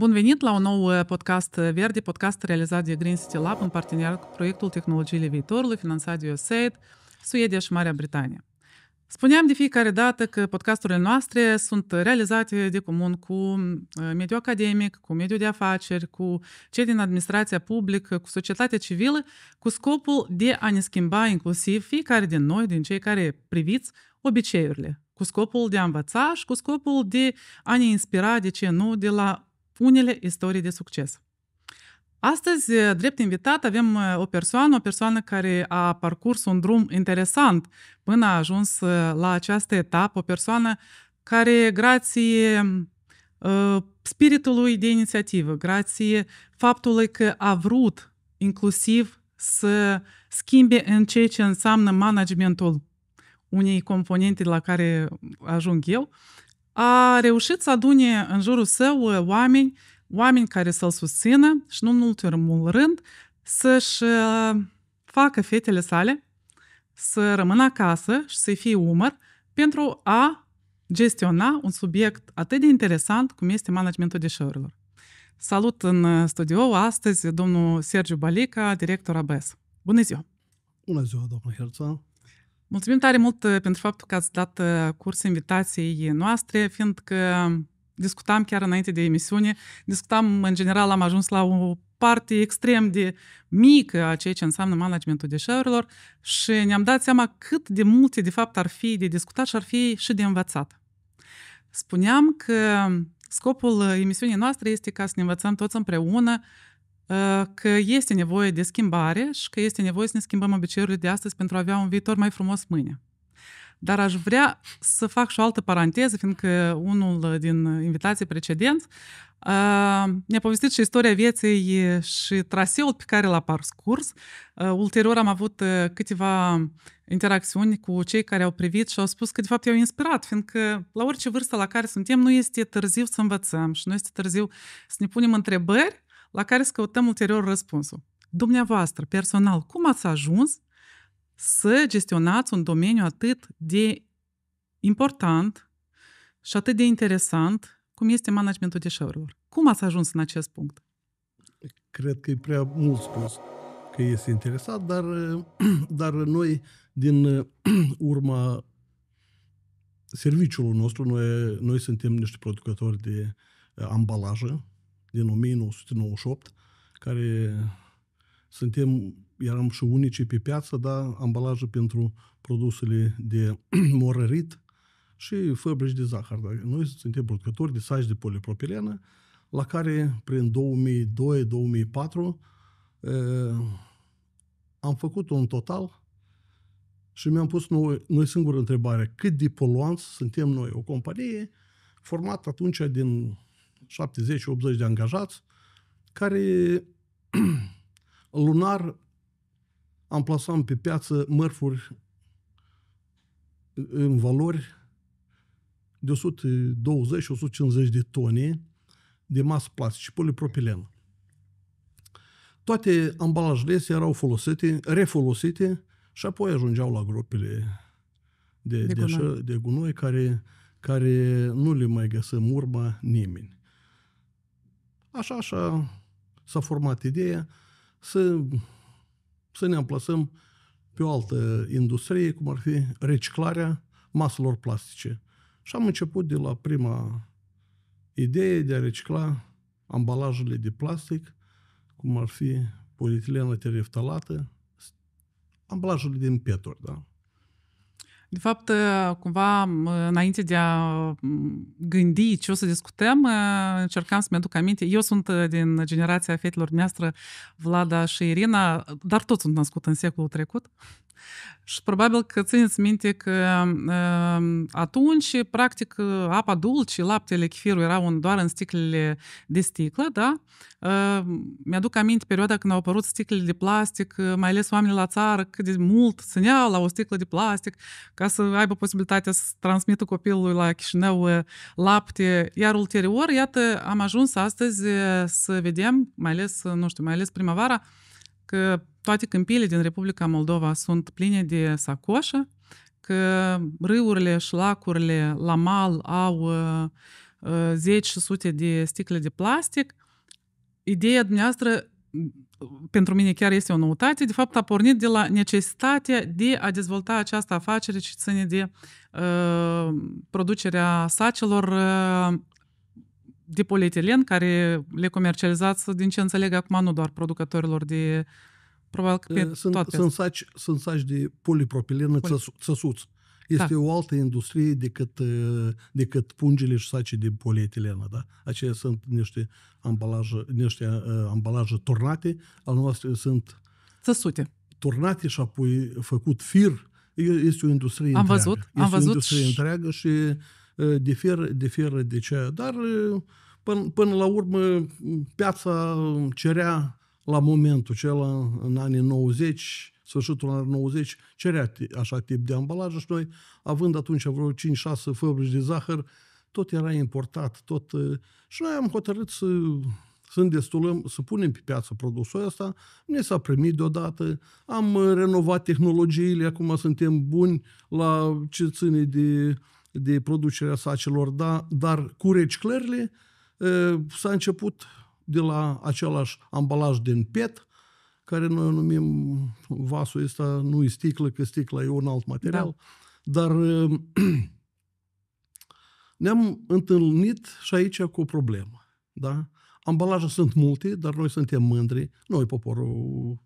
Bun venit la un nou uh, podcast uh, verde, podcast realizat de Green City Lab în parteneriat cu proiectul Tehnologiile Viitorului, finanțat de USAID, Suedia și Marea Britanie. Spuneam de fiecare dată că podcasturile noastre sunt realizate de comun cu uh, mediul academic, cu mediul de afaceri, cu cei din administrația publică, cu societatea civilă, cu scopul de a ne schimba inclusiv fiecare din noi, din cei care priviți, obiceiurile, cu scopul de a învăța și cu scopul de a ne inspira, de ce nu, de la unele istorii de succes. Astăzi, eh, drept invitat, avem eh, o persoană, o persoană care a parcurs un drum interesant până a ajuns eh, la această etapă, o persoană care, grație spiritului de inițiativă, grație faptului că a vrut inclusiv să schimbe în ceea ce înseamnă managementul unei componente la care ajung eu, a reușit să adune în jurul său uh, oameni, oameni care să-l susțină și nu în ultimul rând să-și uh, facă fetele sale să rămână acasă și să-i fie umăr pentru a gestiona un subiect atât de interesant cum este managementul deșeurilor. Salut în uh, studio astăzi domnul Sergiu Balica, director ABS. Bună ziua! Bună ziua, domnul Herțan! Mulțumim tare mult uh, pentru faptul că ați dat uh, curs invitației noastre, fiindcă discutam chiar înainte de emisiune, discutam, în general, am ajuns la o parte extrem de mică a ceea ce înseamnă managementul deșeurilor și ne-am dat seama cât de multe, de fapt, ar fi de discutat și ar fi și de învățat. Spuneam că scopul uh, emisiunii noastre este ca să ne învățăm toți împreună Ă, că este nevoie de schimbare și că este nevoie să ne schimbăm obiceiurile de astăzi pentru a avea un viitor mai frumos mâine. Dar aș vrea să fac și o altă paranteză, fiindcă unul din invitații precedenți ă, ne-a povestit și istoria vieții și traseul pe care l-a parcurs. Ă, ulterior am avut câteva interacțiuni cu cei care au privit și au spus că, de fapt, i-au inspirat, fiindcă la orice vârstă la care suntem nu este târziu să învățăm și nu este târziu să ne punem întrebări la care să căutăm ulterior răspunsul. Dumneavoastră, personal, cum ați ajuns să gestionați un domeniu atât de important și atât de interesant cum este managementul deșeurilor? Cum ați ajuns în acest punct? Cred că e prea mult spus că este interesat, dar, dar noi, din urma serviciului nostru, noi, noi suntem niște producători de uh, ambalaje din 1998, care suntem, eram și unici pe piață, dar ambalaje pentru produsele de morărit și fabrici de zahăr. Dar noi suntem producători de saci de polipropilenă, la care prin 2002-2004 am făcut un total și mi-am pus noi, noi singură întrebare, cât de poluanți suntem noi, o companie formată atunci din 70-80 de angajați, care lunar amplasam pe piață mărfuri în valori de 120-150 de tone de masă și polipropilen. Toate ambalajele astea erau folosite, refolosite și apoi ajungeau la gropile de, de, gunoi. de gunoi care, care nu le mai găsăm urma nimeni. Așa, așa s-a format ideea să, să ne amplasăm pe o altă industrie, cum ar fi reciclarea maselor plastice. Și am început de la prima idee de a recicla ambalajele de plastic, cum ar fi polietilenă tereftalată, ambalajele din peturi, da? De fapt, ă, cumva, înainte de a gândi ce o să discutăm, ă, încercam să-mi aduc aminte. Eu sunt ă, din generația fetelor noastre, Vlada și Irina, dar toți sunt născut în secolul trecut. Și probabil că țineți minte că atunci, practic, apa dulce, laptele, chifirul erau doar în sticlele de sticlă, da? Mi-aduc aminte perioada când au apărut sticlele de plastic, mai ales oamenii la țară, cât de mult țineau la o sticlă de plastic ca să aibă posibilitatea să transmită copilului la Chișinău lapte. Iar ulterior, iată, am ajuns astăzi să vedem, mai ales, nu știu, mai ales primăvara, că toate câmpiile din Republica Moldova sunt pline de sacoșă, că râurile și lacurile la mal au uh, uh, zeci și sute de sticle de plastic. Ideea dumneavoastră pentru mine chiar este o noutate, de fapt a pornit de la necesitatea de a dezvolta această afacere și ține de uh, producerea sacelor uh, de polietilen, care le comercializați, din ce înțeleg acum, nu doar producătorilor de Probabil că pe sunt, toate sunt, saci, sunt saci de polipropilenă Poli... țăsuți. Este da. o altă industrie decât, decât pungile și saci de polietilenă. Da? Aceia sunt niște ambalaje, niște ambalaje turnate, al noastre sunt țăsute. Turnate și apoi făcut fir. Este o industrie am întreagă. Văzut, este am văzut. o industrie și... întreagă și diferă, diferă de ce. Dar până, până la urmă piața cerea la momentul acela, în anii 90, sfârșitul anilor 90, cerea așa tip de ambalaje și noi, având atunci vreo 5-6 fabrici de zahăr, tot era importat, tot... Uh, și noi am hotărât să, să destulăm, să punem pe piață produsul ăsta, ne s-a primit deodată, am uh, renovat tehnologiile, acum suntem buni la ce ține de, de producerea sacelor, da, dar cu reciclările uh, s-a început de la același ambalaj din PET, care noi numim vasul ăsta, nu e sticlă, că sticla e un alt material, da. dar ne-am întâlnit și aici cu o problemă. Da? Ambalaje sunt multe, dar noi suntem mândri, noi poporul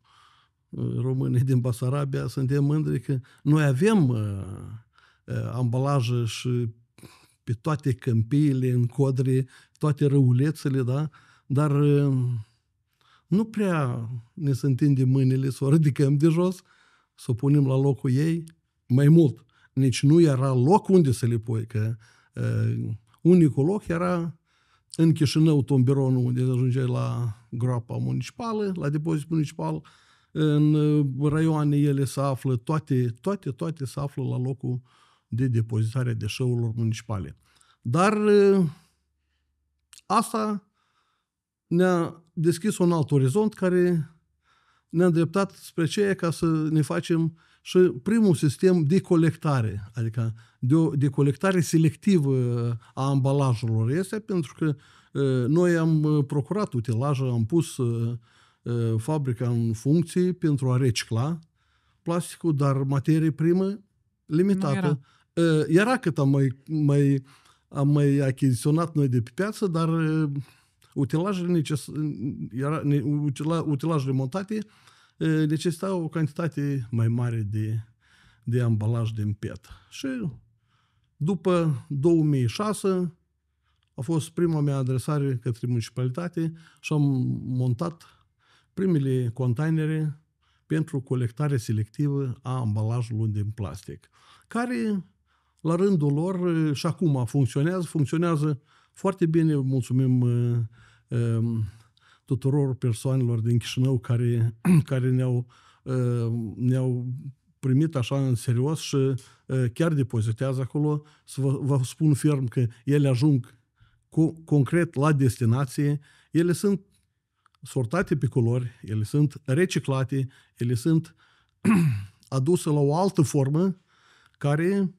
uh, românii din Basarabia, suntem mândri că noi avem uh, uh, ambalaje și pe toate câmpiile, în codri, toate răulețele, da? Uh, dar uh, nu prea ne se întinde mâinile să o ridicăm de jos, să o punem la locul ei. Mai mult, nici nu era loc unde să le pui, că uh, unicul loc era în Chișinău, tomberonul, unde ajungeai la groapa municipală, la depozit municipal, în uh, raioane ele se află, toate, toate, toate se află la locul de depozitare a deșeurilor municipale. Dar uh, asta ne-a deschis un alt orizont care ne-a îndreptat spre ceea ca să ne facem și primul sistem de colectare, adică de, o, de colectare selectivă a ambalajelor este pentru că noi am procurat utilaje, am pus fabrica în funcție pentru a recicla plasticul, dar materie primă limitată. era. era cât am mai, mai, am mai achiziționat noi de pe piață, dar utilajele, utilajele montate necesitau o cantitate mai mare de, de ambalaj din PET. Și după 2006 a fost prima mea adresare către municipalitate și am montat primele containere pentru colectare selectivă a ambalajului din plastic, care la rândul lor și acum funcționează, funcționează foarte bine, mulțumim uh, uh, tuturor persoanelor din Chișinău care, care ne-au, uh, ne-au primit așa în serios și uh, chiar depozitează acolo. Să vă, vă spun ferm că ele ajung cu, concret la destinație. Ele sunt sortate pe culori, ele sunt reciclate, ele sunt aduse la o altă formă care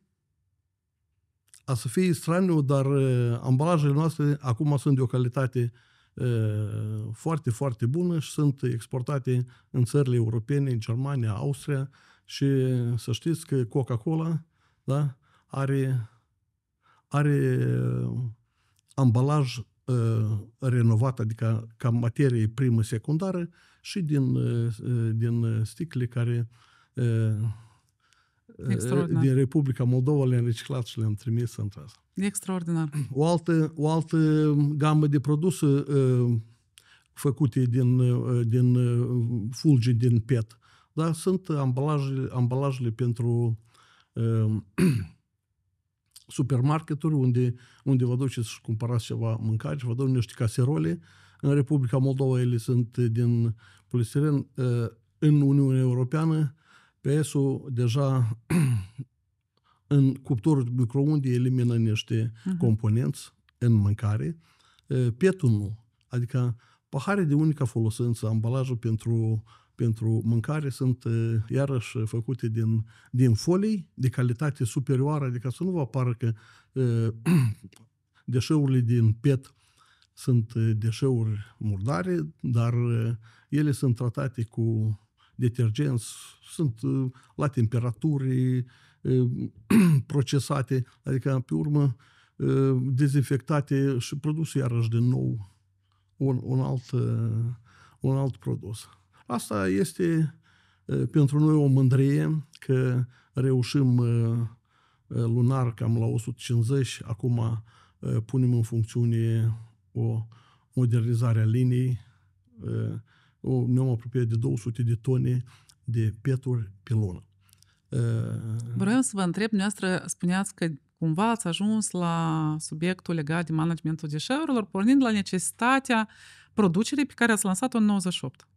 a să fie straniu, dar uh, ambalajele noastre acum sunt de o calitate uh, foarte, foarte bună și sunt exportate în țările europene, în Germania, Austria și uh, să știți că Coca-Cola da, are, are ambalaj uh, renovat, adică ca materie primă secundară și din, uh, din sticle care uh, din Republica Moldova le-am reciclat și le-am trimis în asta. Extraordinar. O altă, o altă gamă de produse uh, făcute din, uh, din uh, fulgi din PET, da, sunt ambalajele, ambalajele pentru supermarketuri unde, unde vă duceți și cumpărați ceva mâncare și vă dau niște caserole. În Republica Moldova ele sunt din polistiren. În Uniunea Europeană PS-ul deja în cuptorul microunde elimină niște uh-huh. componenți în mâncare. Petul nu. Adică pahare de unică folosință, ambalajul pentru, pentru mâncare sunt iarăși făcute din, din folii de calitate superioară, adică să nu vă apară că deșeurile din PET sunt deșeuri murdare, dar ele sunt tratate cu detergenți, sunt uh, la temperaturi uh, procesate, adică pe urmă uh, dezinfectate și produse iarăși din nou un, un, alt, un alt produs. Asta este pentru noi o mândrie că reușim lunar cam la 150, acum punem în funcțiune o modernizare a liniei ne am apropiat de 200 de tone de peturi pe lună. Vreau să vă întreb, dumneavoastră spuneați că cumva ați ajuns la subiectul legat de managementul deșeurilor, pornind la necesitatea producerii pe care ați lansat-o în 98.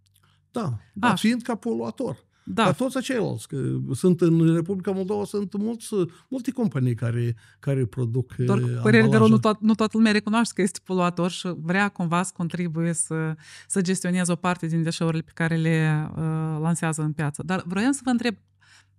Da, dar fiind ca poluator. Da. Dar toți ceilalți. Că sunt în Republica Moldova sunt mulți, multe companii care, care produc eh, Doar cu părere de rău, nu, to- nu toată lumea recunoaște că este poluator și vrea cumva să contribuie să, să gestioneze o parte din deșeurile pe care le uh, lansează în piață. Dar vroiam să vă întreb,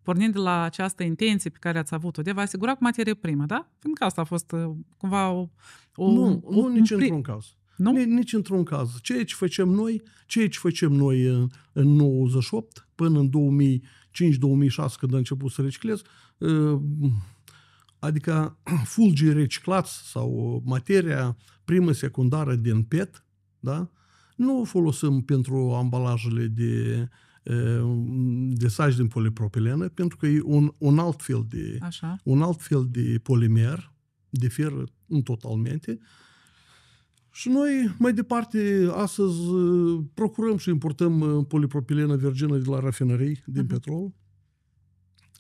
pornind de la această intenție pe care ați avut-o de a vă asigura cu materie primă, da? Pentru că asta a fost eh, cumva o... o nu, nu nici un, într-un caz. Nu? Nici într-un caz. Ceea ce facem noi, ceea ce facem noi în, în 98 până în 2005-2006 când a început să reciclez, ă, adică fulgii reciclați sau materia primă secundară din PET, da? nu o folosim pentru ambalajele de ă, de saci din polipropilenă, pentru că e un, un alt fel de, Așa. un alt fel de polimer, diferă în totalmente, și noi, mai departe, astăzi uh, procurăm și importăm uh, polipropilenă virgină de la rafinării din uh-huh. petrol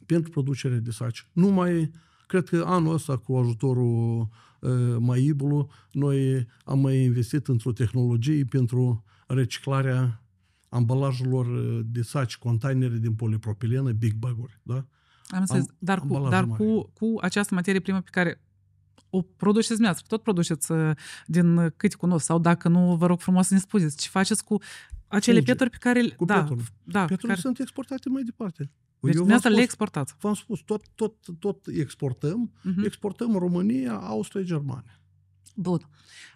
pentru producerea de saci. Numai, cred că anul ăsta, cu ajutorul uh, Maibului, noi am mai investit într-o tehnologie pentru reciclarea ambalajelor uh, de saci, containere din polipropilenă, big bag-uri. Da? Am înțeles, dar, cu, dar cu, cu această materie primă pe care o produceți dumneavoastră, tot produceți din câte cunosc, sau dacă nu, vă rog frumos să ne spuneți ce faceți cu acele pietre pe care... Cu da, da, pietrele care... sunt exportate mai departe. Deci Eu dumneavoastră le exportați. V-am spus, tot, tot, tot exportăm, uh-huh. exportăm România, Austria, Germania. Bun.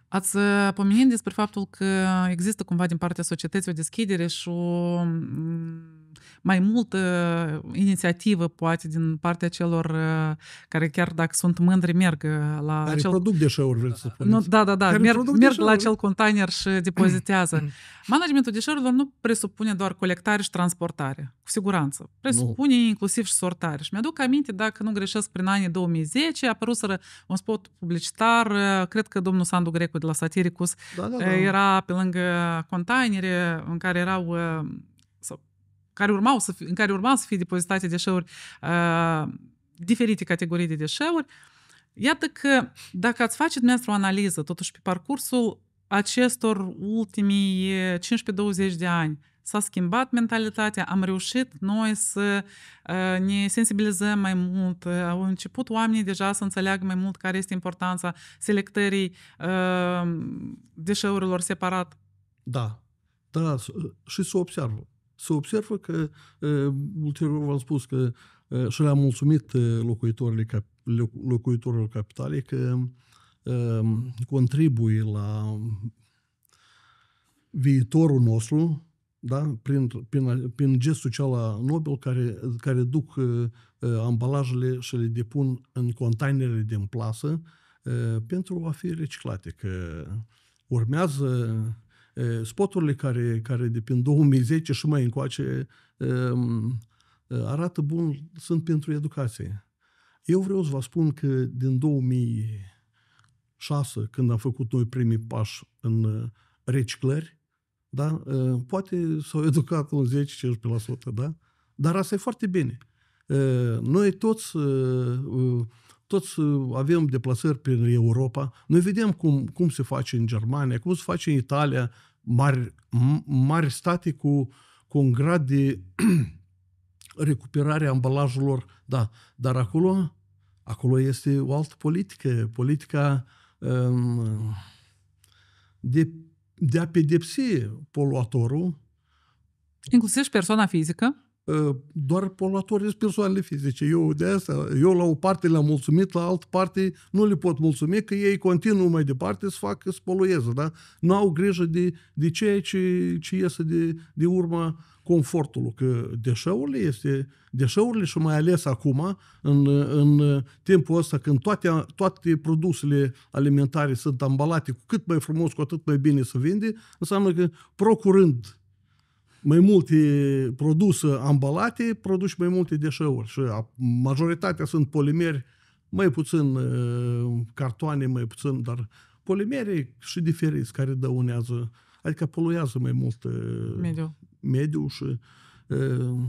Ați pomenit despre faptul că există cumva din partea societății o deschidere și o mai multă inițiativă, poate, din partea celor uh, care, chiar dacă sunt mândri, merg uh, la care acel... produc deșeuri, vreți să spuneți. Nu, da, da, da, care merg, merg la acel container și depozitează. Mm. Managementul deșeurilor nu presupune doar colectare și transportare, cu siguranță. Presupune nu. inclusiv și sortare. Și mi-aduc aminte, dacă nu greșesc, prin anii 2010 a apărut un spot publicitar, uh, cred că domnul Sandu Grecu de la Satiricus da, da, da. era pe lângă containere în care erau care urmau să fi, în care urmau să fie depozitate deșeuri, uh, diferite categorii de deșeuri, iată că dacă ați face dumneavoastră o analiză, totuși pe parcursul acestor ultimii 15-20 eh, de ani, s-a schimbat mentalitatea, am reușit noi să uh, ne sensibilizăm mai mult, uh, au început oamenii deja să înțeleagă mai mult care este importanța selectării uh, deșeurilor separat. Da, da, și să observă se observă că, ulterior v-am spus că și le-am mulțumit locuitorilor, locuitorilor capitalei că contribuie la viitorul nostru da? prin, prin, prin gestul ceala Nobel care, care duc uh, ambalajele și le depun în containerele din plasă uh, pentru a fi reciclate. Că urmează spoturile care, care de prin 2010 și mai încoace arată bun, sunt pentru educație. Eu vreau să vă spun că din 2006, când am făcut noi primii pași în reciclări, da? poate s-au educat un 10-15%, da? dar asta e foarte bine. Noi toți toți avem deplasări prin Europa, noi vedem cum, cum se face în Germania, cum se face în Italia, mari, mari state cu, cu un grad de recuperare a ambalajelor, da, dar acolo, acolo este o altă politică, politica um, de, de a pedepsi poluatorul. Inclusiv persoana fizică. Ă, doar poluatori sunt persoanele fizice. Eu de asta, eu la o parte le-am mulțumit, la altă parte nu le pot mulțumi că ei continuă mai departe să facă, să polueze, da? Nu au grijă de, de ceea ce, ce iese de, de urma confortului, că deșeurile este, deșeurile și mai ales acum, în, în timpul ăsta, când toate, toate produsele alimentare sunt ambalate cu cât mai frumos, cu atât mai bine să vinde, înseamnă că procurând mai multe produse ambalate, produci mai multe deșeuri. Și majoritatea sunt polimeri, mai puțin cartoane, mai puțin, dar polimeri și diferiți care dăunează, adică poluează mai mult mediul, mediu și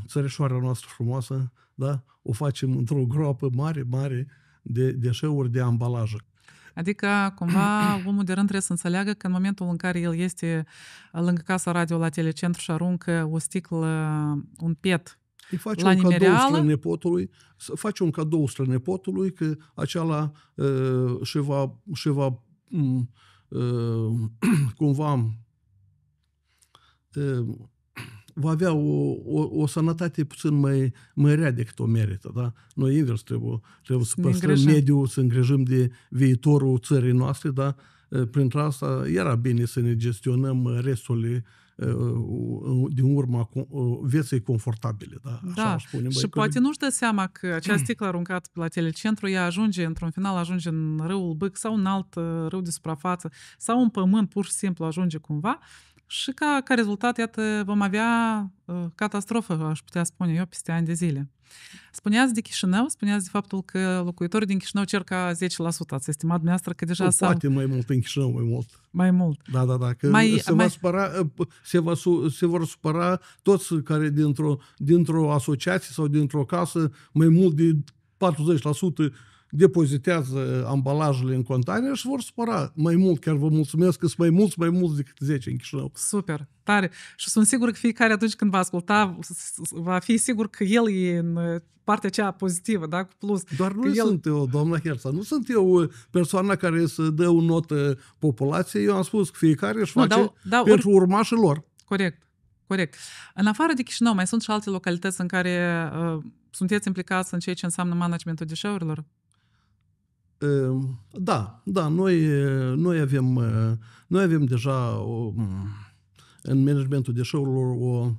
țărișoarea noastră frumoasă, da? o facem într-o groapă mare, mare de deșeuri de ambalaje. Adică, cumva, omul de rând trebuie să înțeleagă că în momentul în care el este uh, lângă casa radio la telecentru și aruncă o sticlă, un pet îi face la un nimereală? cadou strănepotului, face un cadou strănepotului că acela uh, și va, și va um, uh, cumva uh, va avea o, o, o sănătate puțin mai, mai rea decât o merită. Da? Noi invers trebuie, trebuie să păstrăm mediul, să îngrijim de viitorul țării noastre, da? printre asta era bine să ne gestionăm resturile din urma vieții confortabile. Da, așa da. Spune, și poate nu-și dă seama că acea sticlă aruncată pe la telecentru, ea ajunge, într-un final ajunge în râul Bâc sau în alt râu de suprafață sau în pământ, pur și simplu ajunge cumva și ca, ca rezultat, iată, vom avea uh, catastrofă, aș putea spune eu, peste ani de zile. Spuneați de Chișinău, spuneați de faptul că locuitorii din Chișinău ca 10%. Ați estimat dumneavoastră că deja s-au... Poate mai mult în Chișinău, mai mult. Mai mult. Da, da, da. Că mai, se, mai... Va supăra, uh, se, va, se vor supăra toți care dintr-o, dintr-o asociație sau dintr-o casă mai mult de 40% depozitează uh, ambalajele în container și vor supăra mai mult. Chiar vă mulțumesc că sunt mai mulți, mai mulți decât 10 în Chișinău. Super, tare. Și sunt sigur că fiecare atunci când va asculta, va fi sigur că el e în uh, partea cea pozitivă, da, cu plus. Doar nu el... sunt eu, doamna Herța, nu sunt eu uh, persoana care să dă o notă populației. Eu am spus că fiecare își face nu, da, da, pentru ori... urmașii lor. Corect, corect. În afară de Chișinău, mai sunt și alte localități în care uh, sunteți implicați în ceea ce înseamnă managementul deșeurilor? Ă, da, da, noi, noi, avem, ă, noi avem deja o, în managementul deșeurilor o,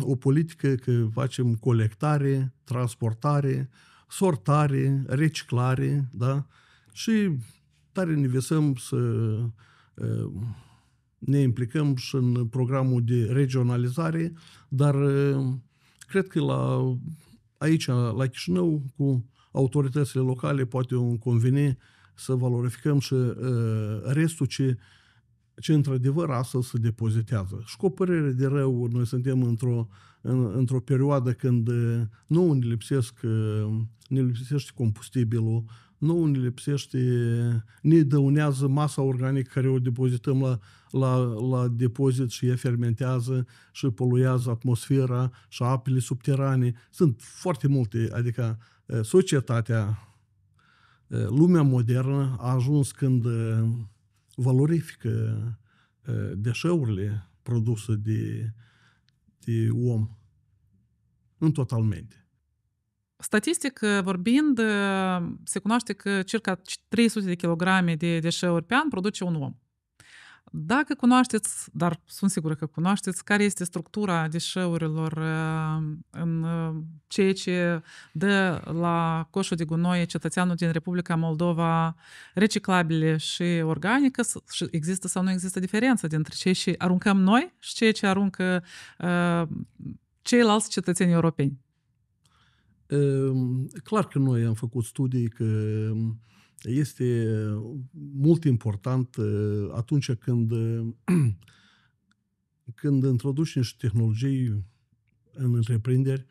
o politică că facem colectare, transportare, sortare, reciclare, da? Și tare ne visăm să ă, ne implicăm și în programul de regionalizare, dar cred că la, aici, la Chișinău, cu autoritățile locale poate un conveni să valorificăm și uh, restul ce, ce într-adevăr astăzi se depozitează. Și cu părere de rău, noi suntem într-o, în, într-o perioadă când nu ne, lipsesc, ne lipsește combustibilul, nu ne lipsește, ne dăunează masa organică care o depozităm la, la, la depozit și e fermentează și poluează atmosfera și apele subterane. Sunt foarte multe, adică Eh, societatea, eh, lumea modernă a ajuns când eh, valorifică deșeurile produse de, de om în totalmente. Statistic vorbind, se cunoaște că circa 300 de kilograme de deșeuri pe an produce un om. Dacă cunoașteți, dar sunt sigură că cunoașteți, care este structura deșeurilor uh, în uh, ceea ce dă la coșul de gunoi cetățeanul din Republica Moldova reciclabile și organică, există sau nu există diferență dintre ceea ce aruncăm noi și ceea ce aruncă uh, ceilalți cetățeni europeni? Ehm, clar că noi am făcut studii că este uh, mult important uh, atunci când, uh, când introduci niște tehnologii în întreprinderi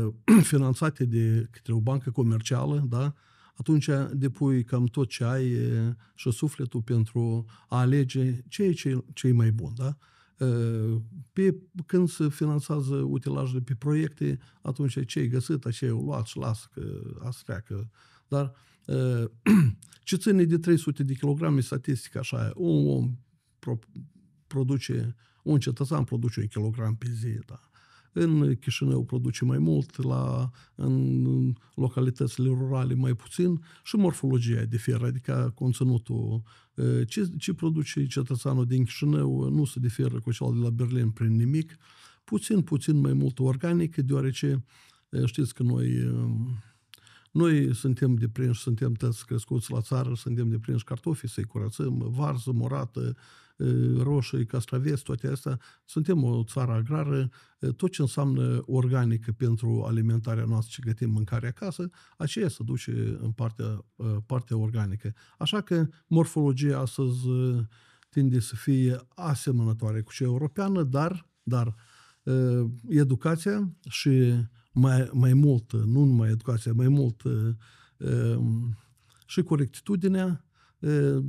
finanțate de către o bancă comercială, da? atunci depui cam tot ce ai și sufletul pentru a alege ce e ce, ce e mai bun. Da? Pe, când se finanțează utilajele pe proiecte, atunci ce ai găsit, ce ai luat și las că asta treacă. Dar uh, Uh, ce ține de 300 de kilograme, statistica așa Un om pro, produce, un cetățean produce un kilogram pe zi, da. În Chișinău produce mai mult, la, în localitățile rurale mai puțin și morfologia diferă, adică conținutul. Uh, ce, ce produce cetățeanul din Chișinău nu se diferă cu cel de la Berlin prin nimic. Puțin, puțin mai mult organic, deoarece uh, știți că noi noi suntem deprinși, suntem toți crescuți la țară, suntem deprinși cartofii să-i curățăm, varză, morată, roșii, castraveți, toate astea. Suntem o țară agrară. Tot ce înseamnă organică pentru alimentarea noastră și gătim mâncare acasă, aceea se duce în partea, partea organică. Așa că morfologia astăzi tinde să fie asemănătoare cu cea europeană, dar, dar educația și mai, mai mult, uh, nu numai educația, mai mult uh, uh, și corectitudinea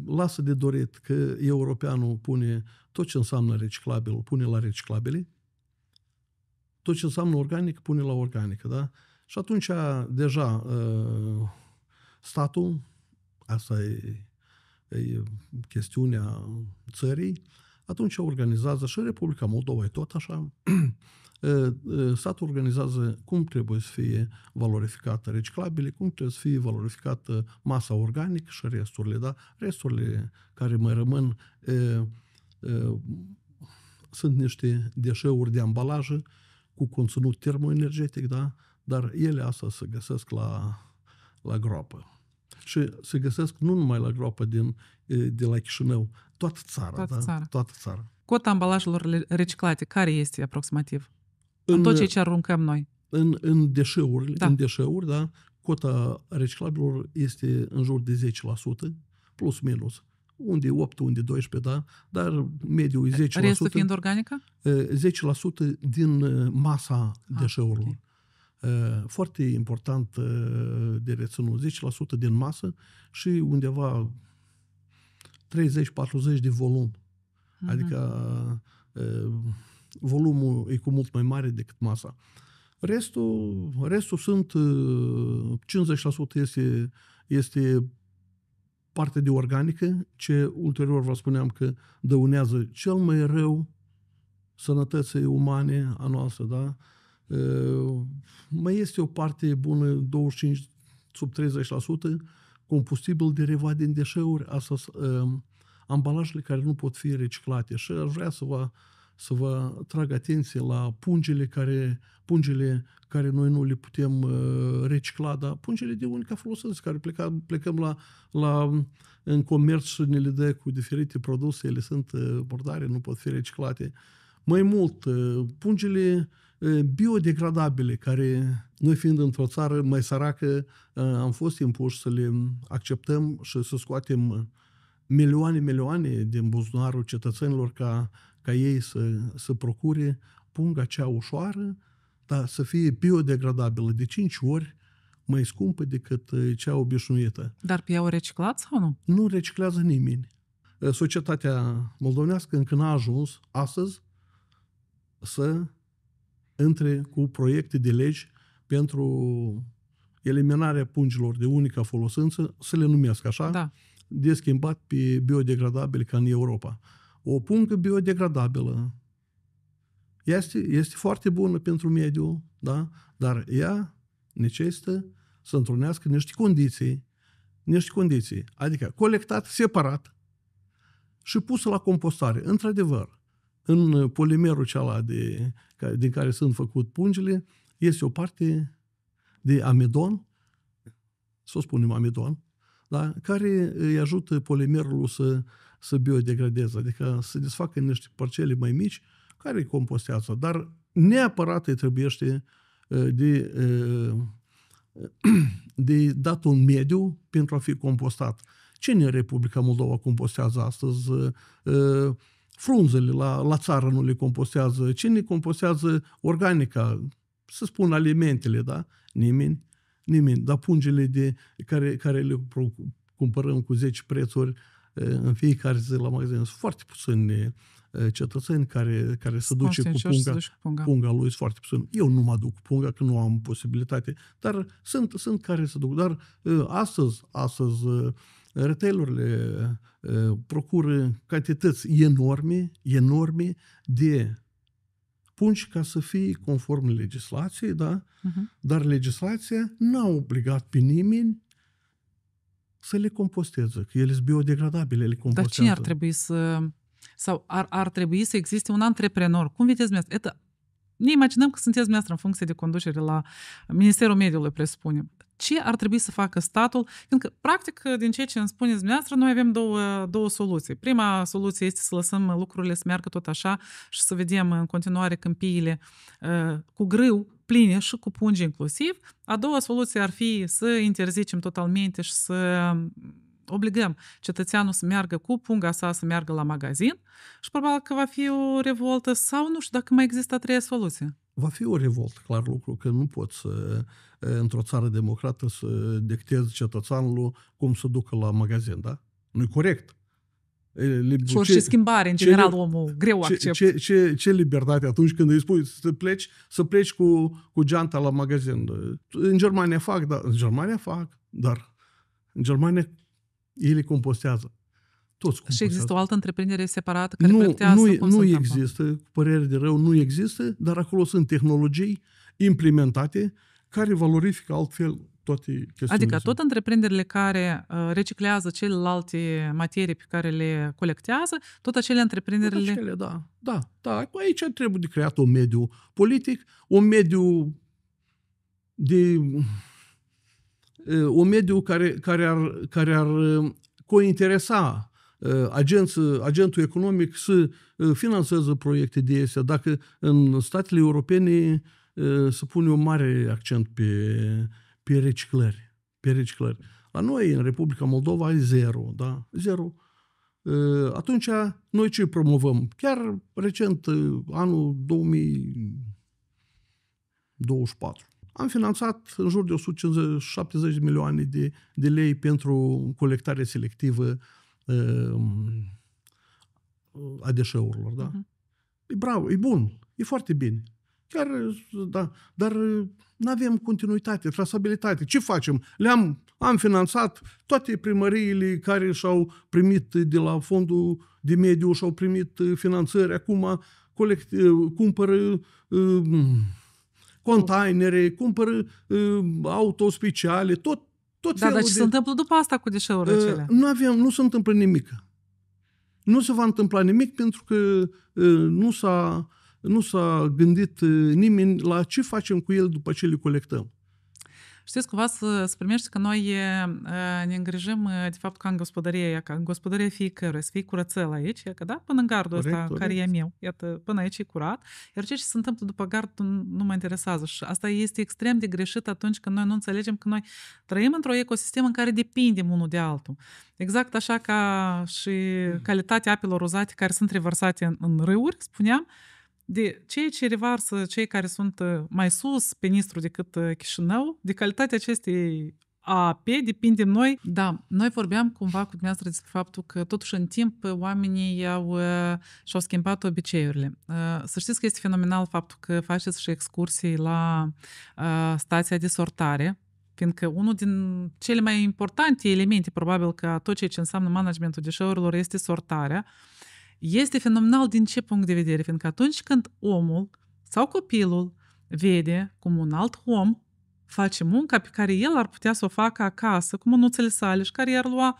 lasă de dorit că europeanul pune tot ce înseamnă reciclabil, pune la reciclabile, tot ce înseamnă organic, pune la organică, da? Și atunci deja statul, asta e, e chestiunea țării, atunci organizează și Republica Moldova, e tot așa, Eh, eh, statul organizează cum trebuie să fie valorificată reciclabile, cum trebuie să fie valorificată masa organică și resturile, da? Resturile care mai rămân e, eh, e, sunt niște deșeuri de ambalaje cu conținut termoenergetic, da? Dar ele asta se găsesc la, la groapă. Și se găsesc nu numai la groapă din, de la Chișinău, toată țara. Toată da? țara. Toată țara. Cota ambalajelor reciclate, care este aproximativ? în tot ceea ce aruncăm noi. În, în deșeuri, da. în deșeuri, da, cota reciclabilor este în jur de 10%, plus minus. Unde 8, unde 12, da, dar mediul e 10%. Restul fiind organică? 10% uh, din uh, masa ah, deșeurilor. Okay uh, foarte important de reținut, 10% din masă și undeva 30-40 de volum. Uh-huh. Adică volumul e cu mult mai mare decât masa. Restul, restul sunt 50% este, este parte de organică, ce ulterior vă spuneam că dăunează cel mai rău sănătății umane a noastră, da? Mai este o parte bună, 25 sub 30%, combustibil derivat din deșeuri, asta ambalajele care nu pot fi reciclate. Și aș vrea să vă să vă trag atenție la pungile care, pungile care noi nu le putem uh, recicla, dar pungile de unica folosință, care pleca, plecăm la, la, în comerț și ne le dă cu diferite produse, ele sunt uh, nu pot fi reciclate. Mai mult, uh, pungile uh, biodegradabile, care noi fiind într-o țară mai săracă, uh, am fost impuși să le acceptăm și să scoatem uh, milioane, milioane din buzunarul cetățenilor ca ca ei să, să procure punga cea ușoară, dar să fie biodegradabilă de 5 ori mai scumpă decât uh, cea obișnuită. Dar pe ea o reciclați sau nu? Nu reciclează nimeni. Uh, societatea moldovenească încă n-a ajuns astăzi să între cu proiecte de legi pentru eliminarea pungilor de unică folosință, să le numească așa, da. de schimbat pe biodegradabil ca în Europa o pungă biodegradabilă. Este, este foarte bună pentru mediu, da? dar ea necesită să întrunească niște condiții, niște condiții, adică colectat separat și pusă la compostare. Într-adevăr, în polimerul cealaltă de, din care sunt făcut pungile, este o parte de amidon, să o spunem amidon, da? care îi ajută polimerul să să biodegradeze, adică să desfacă niște parcele mai mici care îi compostează, dar neapărat îi trebuie uh, de, uh, de dat un mediu pentru a fi compostat. Cine în Republica Moldova compostează astăzi? Uh, frunzele la, la țară nu le compostează. Cine compostează organica? Să spun alimentele, da? Nimeni. Nimeni. Dar pungile de, care, care le cumpărăm cu 10 prețuri, uh, în fiecare zi la magazin. Sunt foarte puțini cetățeni care, care se duce cu punga, duce punga. punga lui, sunt foarte puțin. Eu nu mă duc cu punga, că nu am posibilitate, dar sunt, sunt care se duc. Dar astăzi, astăzi retailurile procură cantități enorme, enorme de pungi ca să fie conform legislației, da? Uh-huh. Dar legislația n-a obligat pe nimeni să le composteze, că ele sunt biodegradabile, le compostează. Dar cine ar trebui să... sau ar, ar trebui să existe un antreprenor? Cum vedeți dumneavoastră? Ne imaginăm că sunteți dumneavoastră în funcție de conducere la Ministerul Mediului, presupunem. Ce ar trebui să facă statul? Pentru că, practic, din ceea ce îmi spuneți dumneavoastră, noi avem două, două soluții. Prima soluție este să lăsăm lucrurile să meargă tot așa și să vedem în continuare câmpiile uh, cu grâu pline și cu pungi inclusiv. A doua soluție ar fi să interzicem totalmente și să obligăm cetățeanul să meargă cu punga sa, să meargă la magazin și probabil că va fi o revoltă sau nu știu dacă mai există a treia soluție. Va fi o revoltă, clar lucru, că nu poți într-o țară democrată să dictezi cetățeanul cum să ducă la magazin, da? Nu-i corect. Liber, și orice ce, schimbare, în general, ce, omul greu ce, accept. Ce, ce, ce libertate atunci când îi spui să pleci, să pleci cu, cu geanta la magazin. În Germania fac, dar în Germania fac, dar în Germania le compostează. Toți compostează. Și există o altă întreprindere separată care nu, proiectează? Nu, nu există, cu părere de rău, nu există, dar acolo sunt tehnologii implementate care valorifică altfel toate chestiunile. Adică tot întreprinderile care uh, reciclează celelalte materii pe care le colectează, tot acele întreprinderile... Tot acele, da. Da, da. Aici trebuie de creat un mediu politic, un mediu de... Uh, un mediu care, care ar, care ar uh, cointeresa uh, agenți, agentul economic să uh, finanțeze proiecte de astea, dacă în statele europene se pune un mare accent pe pe reciclări. Pe reciclări. La noi, în Republica Moldova, e zero, da? Zero. Atunci, noi ce promovăm? Chiar recent, anul 2024, am finanțat în jur de 170 70 milioane de, de lei pentru colectare selectivă a deșeurilor, da? Uh-huh. E bravo, e bun, e foarte bine chiar, da, dar uh, nu avem continuitate, trasabilitate. Ce facem? Le-am am finanțat toate primăriile care și-au primit de la fondul de mediu și-au primit uh, finanțări. Acum colect, uh, cumpără containere, cumpără auto speciale, tot, tot Da, dar ce de... se întâmplă după asta cu deșeurile acelea? Nu avem, nu se întâmplă nimic. Nu se va întâmpla nimic pentru că nu s-a nu s-a gândit uh, nimeni la ce facem cu el după ce le colectăm. Știți cumva să, să primești că noi uh, ne îngrijim uh, de fapt ca în gospodărie, ca în gospodărie fiecare, să fie curățel aici, că da, până în gardul ăsta care e meu, iată, până aici e curat, iar ce se întâmplă după gard nu mă interesează și asta este extrem de greșit atunci când noi nu înțelegem că noi trăim într o ecosistem în care depindem unul de altul. Exact așa ca și mm. calitatea apelor uzate care sunt revărsate în, în râuri, spuneam, de ceea ce revarsă cei care sunt uh, mai sus pe Nistru decât uh, Chișinău, de calitatea acestei ape, de noi. Da, noi vorbeam cumva cu dumneavoastră despre faptul că totuși în timp uh, oamenii au, și-au schimbat obiceiurile. Să știți că este fenomenal faptul că faceți și excursii la stația de sortare, fiindcă unul din cele mai importante elemente, probabil, că tot ceea ce înseamnă managementul deșeurilor este sortarea este fenomenal din ce punct de vedere? Fiindcă atunci când omul sau copilul vede cum un alt om face munca pe care el ar putea să o facă acasă, cu mânuțele sale și care i-ar lua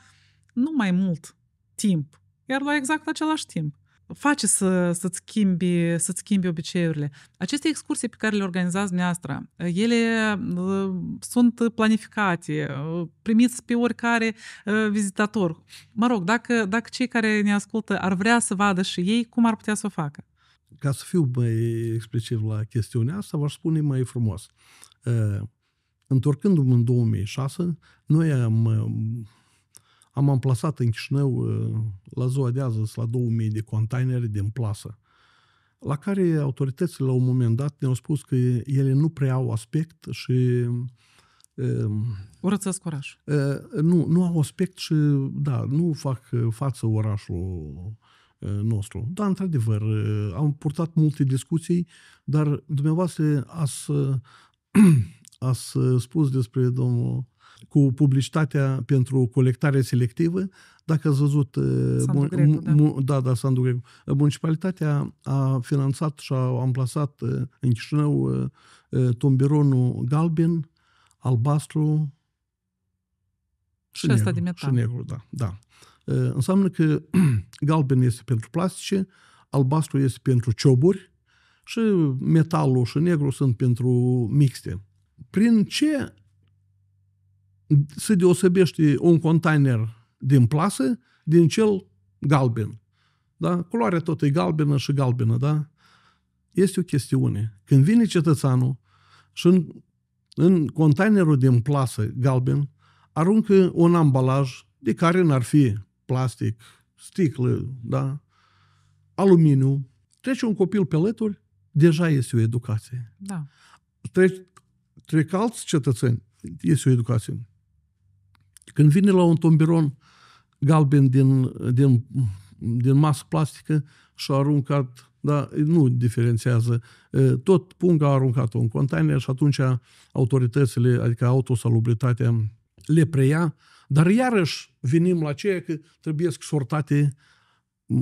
nu mai mult timp, iar ar lua exact același timp face să, să-ți, schimbi, să-ți schimbi obiceiurile. Aceste excursii pe care le organizați dumneavoastră, ele uh, sunt planificate, uh, primiți pe oricare uh, vizitator. Mă rog, dacă, dacă cei care ne ascultă ar vrea să vadă și ei, cum ar putea să o facă? Ca să fiu mai expresiv la chestiunea asta, v-aș spune mai frumos. Întorcându-mă în 2006, noi am am amplasat în Chișinău, ă, la ziua de azi, la 2000 de containere din plasă, la care autoritățile la un moment dat ne-au spus că ele nu prea au aspect și ă, Urățesc oraș. Ă, nu, nu au aspect și, da, nu fac față orașul nostru. Da, într-adevăr, am purtat multe discuții, dar dumneavoastră ați, ați spus despre domnul cu publicitatea pentru colectare selectivă, dacă ați văzut, uh, Sandu da. da, da, Sandu Grecu. Uh, municipalitatea a finanțat și a amplasat uh, în Chișinău tombironul galben, albastru și, și negru, de Și negru, da, da. Înseamnă că galben este pentru plastice, albastru este pentru cioburi și metalul și negru sunt pentru mixte. Prin ce se deosebește un container din plasă din cel galben. Da? Culoarea tot e galbenă și galbenă, da? Este o chestiune. Când vine cetățeanul și în, în containerul din plasă galben aruncă un ambalaj de care n-ar fi plastic, sticlă, da? aluminiu, trece un copil pe lături, deja este o educație. Da. Trec, trec alți cetățeni, este o educație. Când vine la un tombiron galben din, din, din masă plastică și a aruncat, dar nu diferențiază, tot punga a aruncat un în container și atunci autoritățile, adică autosalubritatea, le preia, dar iarăși venim la ceea că trebuie sortate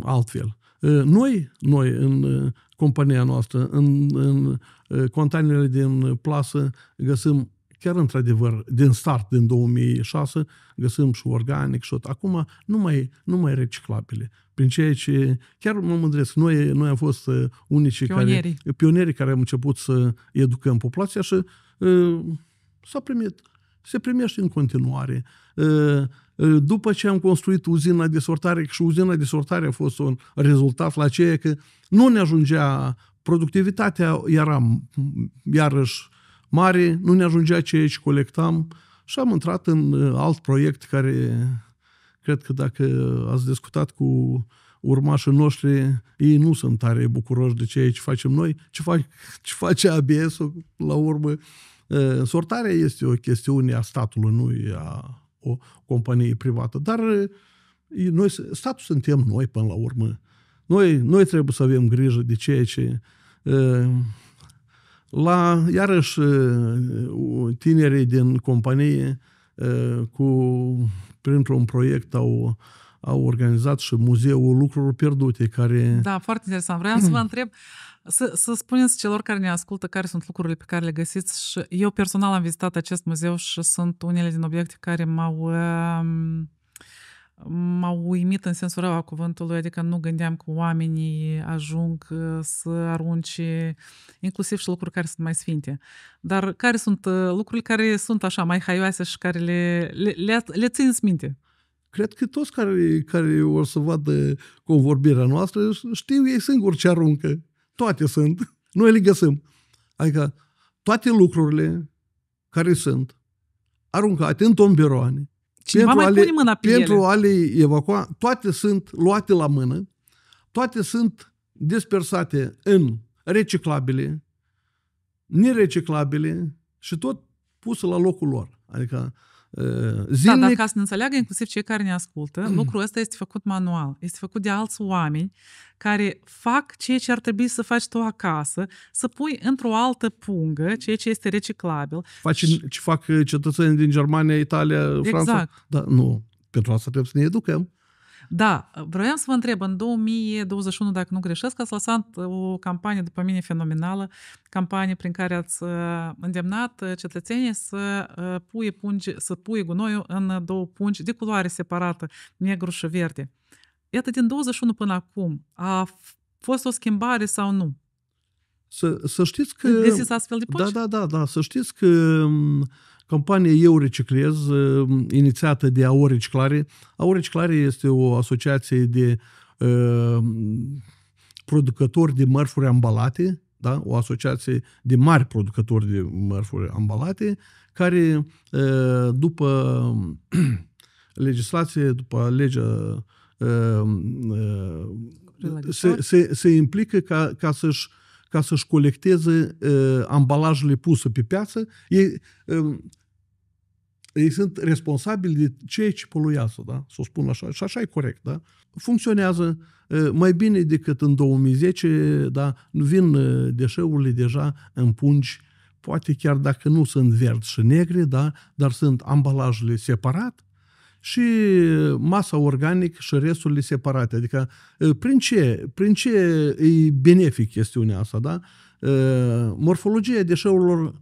altfel. Noi, noi în compania noastră, în, în containerele din plasă, găsim chiar într-adevăr, din start, din 2006, găsim și organic și tot. Acum nu mai, nu mai reciclabile. Prin ceea ce chiar mă mândresc, noi, noi am fost uh, unicii pionierii. care, pionierii care am început să educăm populația și uh, s-a primit. Se primește în continuare. Uh, uh, după ce am construit uzina de sortare, și uzina de sortare a fost un rezultat la ceea că nu ne ajungea productivitatea era iarăși mare, nu ne ajungea ceea ce colectam și am intrat în uh, alt proiect care, cred că dacă ați discutat cu urmașii noștri, ei nu sunt tare bucuroși de ceea ce facem noi, ce, fac, ce face ABS-ul la urmă. Uh, sortarea este o chestiune a statului, nu e a o companie privată, dar uh, noi, statul suntem noi până la urmă. Noi, noi trebuie să avem grijă de ceea ce la, iarăși, uh, tinerii din companie uh, cu, printr-un proiect au, au organizat și Muzeul Lucrurilor Pierdute, care... Da, foarte interesant. Vreau să vă întreb, să, să spuneți celor care ne ascultă care sunt lucrurile pe care le găsiți și eu personal am vizitat acest muzeu și sunt unele din obiecte care m-au... Um, m-au uimit în sensul rău a cuvântului, adică nu gândeam că oamenii ajung uh, să arunce inclusiv și lucruri care sunt mai sfinte. Dar care sunt uh, lucruri care sunt așa mai haioase și care le, le, le, le țineți minte? Cred că toți care, care o să vadă convorbirea noastră știu ei singuri ce aruncă. Toate sunt. Noi le găsim. Adică toate lucrurile care sunt aruncate în tomberoane, pentru, mai a le, mâna pe pentru ele. a le evacua, toate sunt luate la mână, toate sunt dispersate în reciclabile, nereciclabile și tot pusă la locul lor. Adică zilnic. Da, dar ca să ne înțeleagă inclusiv cei care ne ascultă, mm. lucrul ăsta este făcut manual, este făcut de alți oameni care fac ceea ce ar trebui să faci tu acasă, să pui într-o altă pungă ceea ce este reciclabil. Faci și... ce fac cetățenii din Germania, Italia, Franța? Exact. Da, nu. Pentru asta trebuie să ne educăm. Da, vreau să vă întreb, în 2021, dacă nu greșesc, ați lăsat uh, o campanie, după mine, fenomenală, campanie prin care ați uh, îndemnat uh, cetățenii să pui, pungi, să pui gunoiul în două pungi de culoare separată, negru și verde. Iată, din 21 până acum, a fost o schimbare sau nu? Să, să știți că... Găsiți astfel de pungi? Da, da, da, da. Să știți că um, Compania Eu Reciclez, uh, inițiată de AO Reciclare. AO Reciclare este o asociație de uh, producători de mărfuri ambalate, da? o asociație de mari producători de mărfuri ambalate, care uh, după legislație, după legea uh, uh se, se, se implică ca, ca să-și uh, ca să-și colecteze uh, ambalajele puse pe piață. Ei, uh, ei sunt responsabili de ceea ce poluiază, da? Să o spun așa. Și așa e corect, da? Funcționează uh, mai bine decât în 2010, da? Vin uh, deșeurile deja în pungi poate chiar dacă nu sunt verzi și negre, da, dar sunt ambalajele separat și masa organic și resturile separate. Adică, prin ce, prin ce e benefic chestiunea asta, da? Morfologia deșeurilor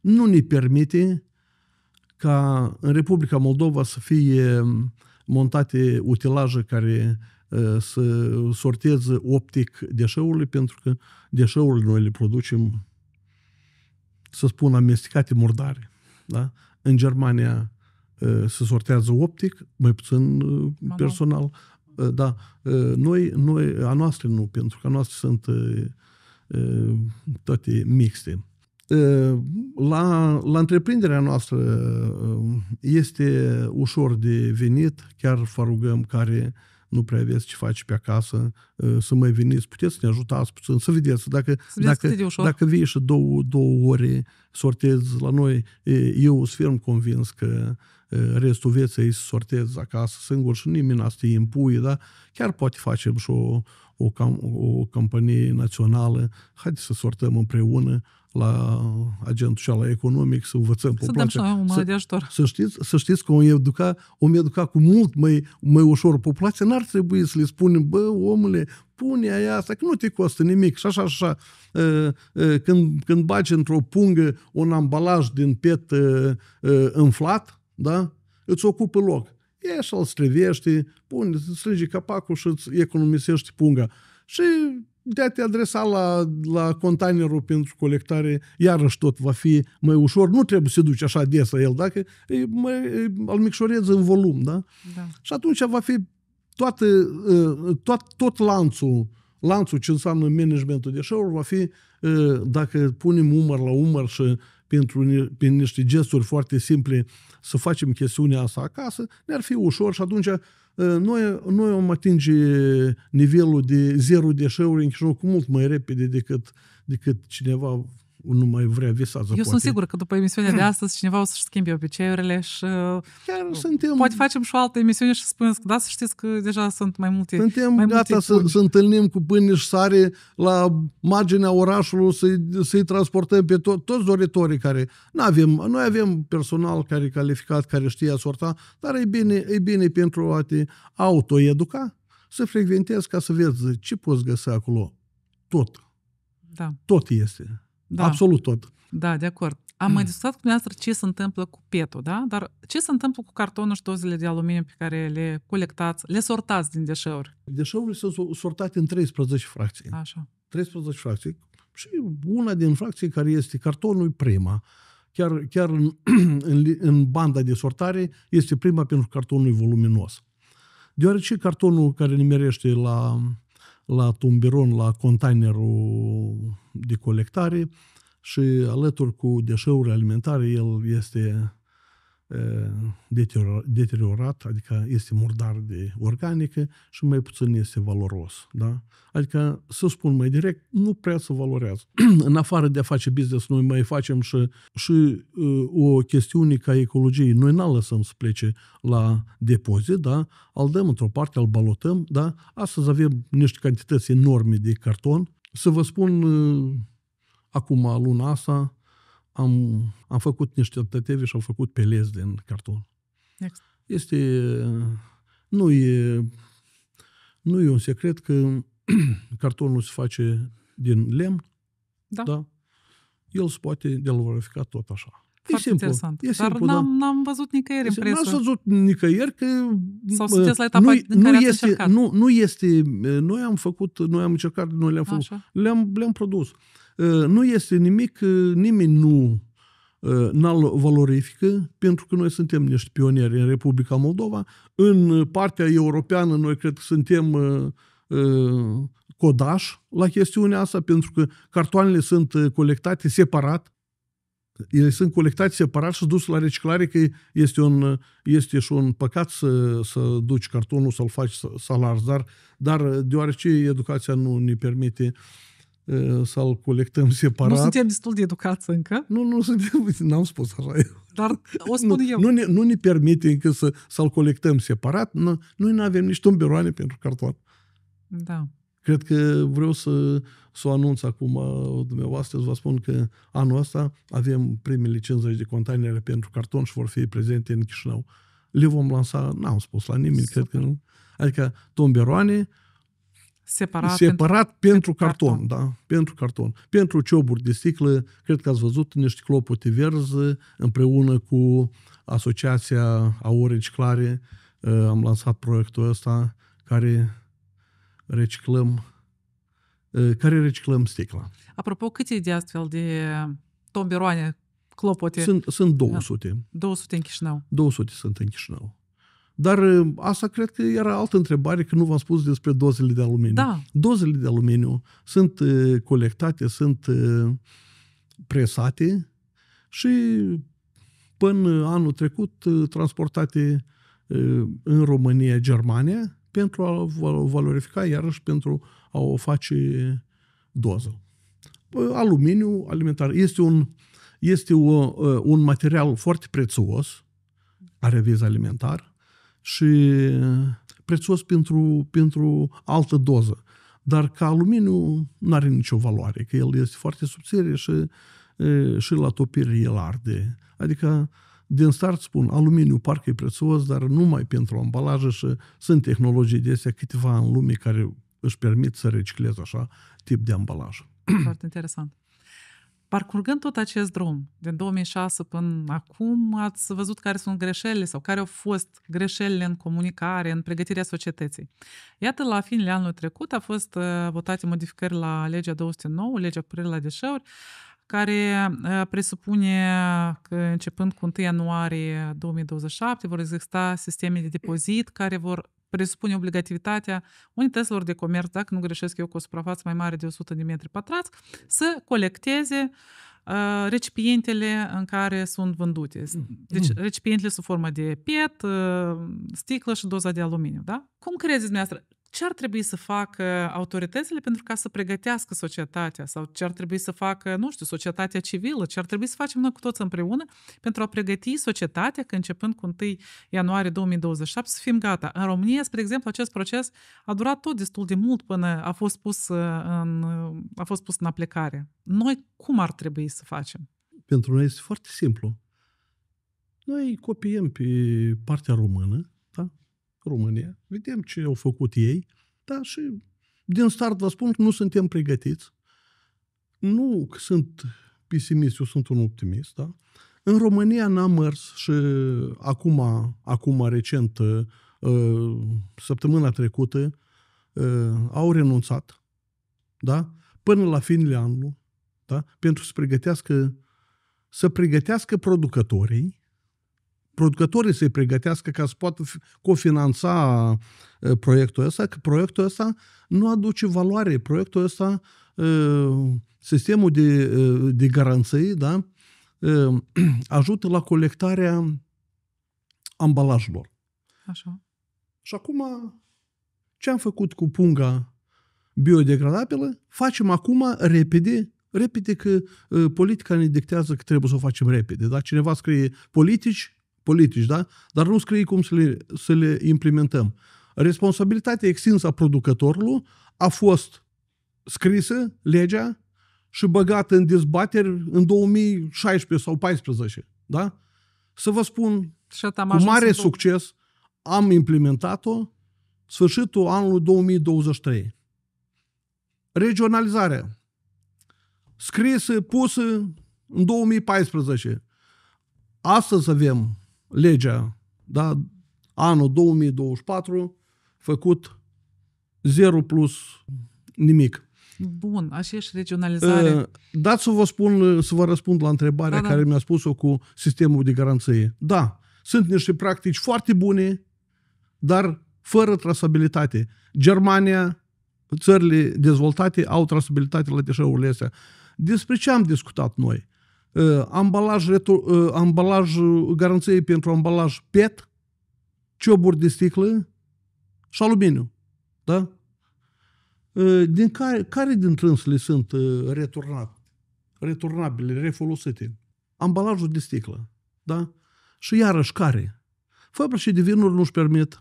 nu ne permite ca în Republica Moldova să fie montate utilaje care să sorteze optic deșeurile, pentru că deșeurile noi le producem, să spun, amestecate murdare. Da? În Germania Eh, se sortează optic, mai puțin eh, da. personal. Eh, da, noi, noi, a noastră nu, pentru că a noastră sunt toate mixte. La, la întreprinderea noastră este ușor de venit, chiar farugăm care uh, nu prea aveți ce face pe acasă, uh, să mai veniți, puteți să ne ajutați puțin, să vedeți. Dacă, să dacă, dacă vii și două, două ore sortezi la noi, eu sunt ferm convins că uh, restul vieții să sortezi acasă singur și nimeni asta îi impuie, dar chiar poate facem și o, o, cam, o campanie națională, haideți să sortăm împreună la agentul și la economic, să învățăm să dăm și o să, de ajutor. Să știți, să știți că o educa, om educa cu mult mai, mai ușor populația, n-ar trebui să le spunem, bă, omule, pune aia asta, că nu te costă nimic și așa, așa. Uh, uh, când, când baci într-o pungă un ambalaj din pet uh, înflat, da? îți ocupă loc. E așa, îl strivește, pune, strânge capacul și îți economisește punga. Și de a te adresa la, la containerul pentru colectare, iarăși tot va fi mai ușor. Nu trebuie să duci așa des la el, dacă mai, îl micșorezi în volum, da? da? Și atunci va fi toată, tot, tot lanțul, lanțul ce înseamnă managementul deșeurilor, va fi, dacă punem umăr la umăr și pentru prin niște gesturi foarte simple să facem chestiunea asta acasă, ne-ar fi ușor și atunci noi, noi am atinge nivelul de zero deșeuri în Chișinău cu mult mai repede decât, decât cineva nu mai vrea visează. Eu poate. sunt sigur că după emisiunea de astăzi cineva o să-și schimbe obiceiurile și Chiar suntem... poate facem și o altă emisiune și spunem că da, să știți că deja sunt mai multe Suntem mai gata multe să, să întâlnim cu pâine și sare la marginea orașului, să-i, să transportăm pe to- toți doritorii care... Nu avem, noi avem personal care e calificat, care știe sorta, dar e bine, e bine pentru a te autoeduca să frecventezi ca să vezi ce poți găsi acolo. Tot. Da. Tot este. Da. Absolut tot. Da, de acord. Am mai discutat cu dumneavoastră ce se întâmplă cu petul, da? Dar ce se întâmplă cu cartonul și dozele de aluminiu pe care le colectați, le sortați din deșeuri? Deșeurile sunt sortate în 13 fracții. Așa. 13 fracții. Și una din fracții care este cartonul prima. Chiar, chiar în, în, în banda de sortare este prima pentru cartonul voluminos. Deoarece cartonul care nimerește la la tumbiron, la containerul de colectare și alături cu deșeurile alimentare el este Eh, deteriorat, adică este murdar de organică și mai puțin este valoros. Da? Adică, să spun mai direct, nu prea se valorează. în afară de a face business, noi mai facem și, și eh, o chestiune ca ecologie. Noi n-a lăsăm să plece la depozit, da? al dăm într-o parte, al balotăm. Da? Astăzi avem niște cantități enorme de carton. Să vă spun, eh, acum, luna asta, am, am făcut niște tătevi și au făcut pelez din carton. Next. Este, nu e, nu e un secret că cartonul se face din lemn, da. da? El se poate delorifica tot așa. Foarte e simplu. interesant. E simplu, Dar n-am, da. n-am văzut nicăieri în presă. N-am văzut nicăieri că... Sau la etapa nu, în care nu este, încercat. Nu, nu este... Noi am făcut, noi am încercat, noi le-am făcut. Așa. Le-am, le-am produs. Uh, Eh, nu este nimic, eh, nimeni nu eh, n-al valorifică, pentru că noi suntem niște pionieri în Republica Moldova. În partea europeană noi cred că suntem codaș la chestiunea asta, pentru că cartoanele sunt colectate separat, ele sunt colectate separat și dus la reciclare, că este, un, este și un păcat să, să duci cartonul, să-l faci dar dar deoarece educația nu ne permite uh, să-l colectăm separat. Nu suntem destul de educați încă. Nu, nu suntem, n-am spus așa eu. Dar o spun nu, eu. Nu ne, nu ne permite încă să, să-l colectăm separat. Nu, noi nu avem nici tumberoane pentru carton. Da. Cred că vreau să, să o anunț acum uh, dumneavoastră, să vă spun că anul ăsta avem primele 50 de containere pentru carton și vor fi prezente în Chișinău. Le vom lansa, n-am spus la nimeni, Super. cred că nu. Adică tomberoane, Separat, separat pentru, pentru carton, carton, da, pentru carton. Pentru cioburi de sticlă, cred că ați văzut niște clopote verzi împreună cu Asociația Aurici Clare uh, am lansat proiectul ăsta care reciclăm uh, care reciclăm sticla. Apropo, câte de astfel de tomberoane clopote? Sunt, sunt 200. Da. 200 în Chișinău. 200 sunt în Chișinău. Dar uh, asta cred că era altă întrebare, că nu v-am spus despre dozele de aluminiu. Da. Dozele de aluminiu sunt uh, colectate, sunt uh, presate și până anul trecut transportate în România, Germania, pentru a valorifica, iarăși pentru a o face doză. Aluminiu alimentar este un, este o, un material foarte prețuos, are viz alimentar, și eh, prețios pentru, pentru altă doză. Dar ca aluminiu nu are nicio valoare, că el este foarte subțire și, eh, și la topire el arde. Adică, din start spun, aluminiu parcă e prețios, dar numai pentru ambalaje și sunt tehnologii de astea câteva în lume care își permit să recicleze așa tip de ambalaj. Foarte interesant. Parcurgând tot acest drum, din 2006 până acum, ați văzut care sunt greșelile sau care au fost greșelile în comunicare, în pregătirea societății. Iată, la finele anului trecut a fost uh, votate modificări la legea 209, legea cu la deșeuri, care uh, presupune că începând cu 1 ianuarie 2027 vor exista sisteme de depozit care vor presupune obligativitatea unităților de comerț, dacă nu greșesc eu cu o suprafață mai mare de 100 de metri pătrați, să colecteze uh, recipientele în care sunt vândute. Mm-hmm. Deci mm-hmm. recipientele sub formă de PET, uh, sticlă și doza de aluminiu. Da? Cum credeți dumneavoastră? ce ar trebui să facă autoritățile pentru ca să pregătească societatea sau ce ar trebui să facă, nu știu, societatea civilă, ce ar trebui să facem noi cu toți împreună pentru a pregăti societatea că începând cu 1 ianuarie 2027 să fim gata. În România, spre exemplu, acest proces a durat tot destul de mult până a fost pus uh, în, a fost pus în aplicare. Noi cum ar trebui să facem? Pentru noi este foarte simplu. Noi copiem pe partea română România, vedem ce au făcut ei, dar și din start vă spun că nu suntem pregătiți. Nu că sunt pesimist, eu sunt un optimist, da? În România n-am mers și acum, acum recent, uh, săptămâna trecută, uh, au renunțat, da? Până la finele anului, da? Pentru să pregătească, să pregătească producătorii producătorii să-i pregătească ca să poată cofinanța uh, proiectul ăsta, că proiectul ăsta nu aduce valoare. Proiectul ăsta, uh, sistemul de, uh, de garanții, da, ajută la colectarea ambalajelor. Așa. Și acum, ce am făcut cu punga biodegradabilă, facem acum repede repede că uh, politica ne dictează că trebuie să o facem repede. Dacă cineva scrie politici, politici, da? dar nu scrie cum să le, să le implementăm. Responsabilitatea extinsă a producătorului a fost scrisă, legea, și băgată în dezbateri în 2016 sau 2014. Da? Să vă spun, cu mare succes am implementat-o sfârșitul anului 2023. Regionalizarea. Scrisă, pusă în 2014. Astăzi avem legea, da? anul 2024, făcut zero plus nimic. Bun, așa și regionalizare. Uh, dați să vă spun, să vă răspund la întrebarea da, da, care mi-a spus-o cu sistemul de garanție. Da, sunt niște practici foarte bune, dar fără trasabilitate. Germania, țările dezvoltate au trasabilitate la deșeurile astea. Despre ce am discutat noi? Eh, ambalaj, retur, eh, ambalaj eh, garanție pentru ambalaj PET, cioburi de sticlă și aluminiu. Da? Din care, care din trânsele sunt returnate, returnabile, refolosite? Ambalajul de sticlă. Da? Și iarăși care? Fără și de nu-și permit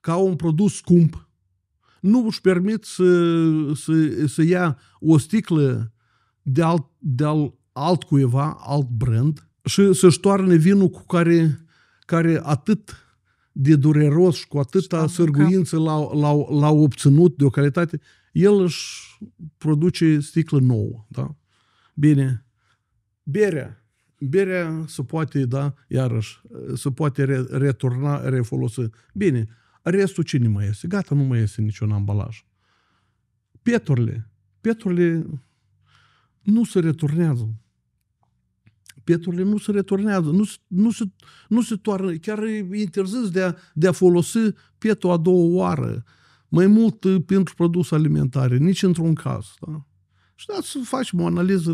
ca un produs scump, nu își permit să, să, să ia o sticlă de al, de al cuiva, alt brand și să-și toarne vinul cu care, care atât de dureros și cu atâta sârguință l-au, l-au, l-au obținut de o calitate, el își produce sticlă nouă. Da? Bine, berea. Berea se poate, da, iarăși, se poate re- returna, refolosi. Bine, restul nu mai este? Gata, nu mai este niciun ambalaj. Pieturile. Pieturile nu se returnează. Peturile nu se returnează, nu, nu, se, nu se toarnă, chiar e interzis de a, de a folosi pietul a doua oară, mai mult uh, pentru produse alimentare, nici într-un caz. Da? Și da, să facem o analiză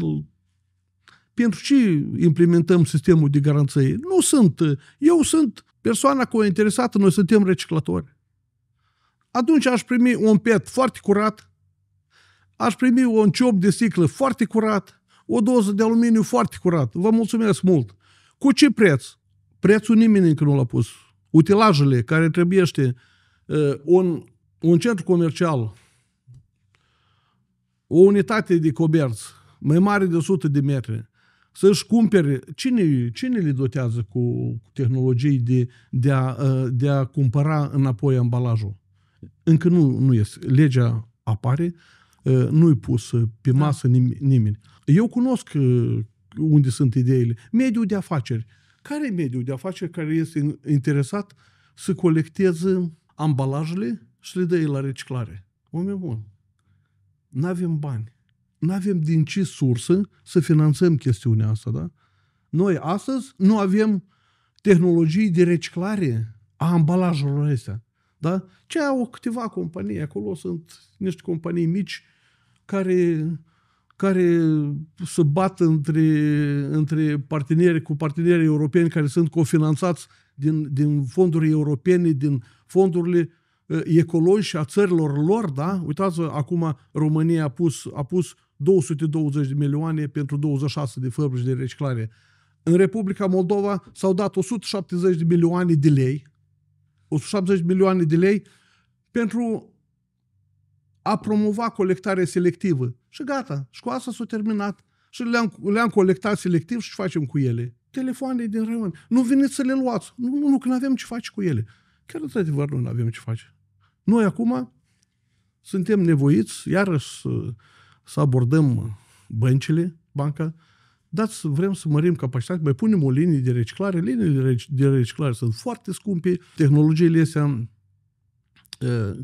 pentru ce implementăm sistemul de garanție? Nu sunt. Uh, eu sunt persoana cu interesată, noi suntem reciclatori. Atunci aș primi un pet foarte curat, aș primi un ciop de sticlă foarte curat, o doză de aluminiu foarte curat. Vă mulțumesc mult. Cu ce preț? Prețul nimeni încă nu l-a pus. Utilajele care trebuiește uh, un, un centru comercial, o unitate de coberț mai mare de 100 de metri, să-și cumpere. Cine, cine le dotează cu tehnologii de, de, a, de a cumpăra înapoi ambalajul? Încă nu, nu este. Legea apare, Eh, nu-i pus eh, pe da. masă nim- nimeni. Eu cunosc eh, unde sunt ideile. Mediul de afaceri. Care e mediul de afaceri care este interesat să colecteze ambalajele și le dă la reciclare? Oameni bun. nu avem bani. Nu avem din ce sursă să finanțăm chestiunea asta, da? Noi astăzi nu avem tehnologii de reciclare a ambalajelor astea. Da? Ce au câteva companii acolo, sunt niște companii mici care, care se bat între, între parteneri cu parteneri europeni care sunt cofinanțați din, din fonduri europene, din fondurile eh, ecologice a țărilor lor, da? Uitați, acum România a pus, a pus 220 de milioane pentru 26 de fabrici de reciclare. În Republica Moldova s-au dat 170 de milioane de lei, 170 de milioane de lei pentru a promova colectarea selectivă. Și gata, și cu asta s-a terminat. Și le-am, le-am colectat selectiv și ce facem cu ele. Telefoane din rămân. Nu veniți să le luați. Nu, nu, nu, că nu avem ce face cu ele. Chiar într-adevăr nu avem ce face. Noi acum suntem nevoiți, iarăși, să, să abordăm băncile, banca, dați, vrem să mărim capacitatea, mai punem o linie de reciclare. Liniile de reciclare sunt foarte scumpe, tehnologiile astea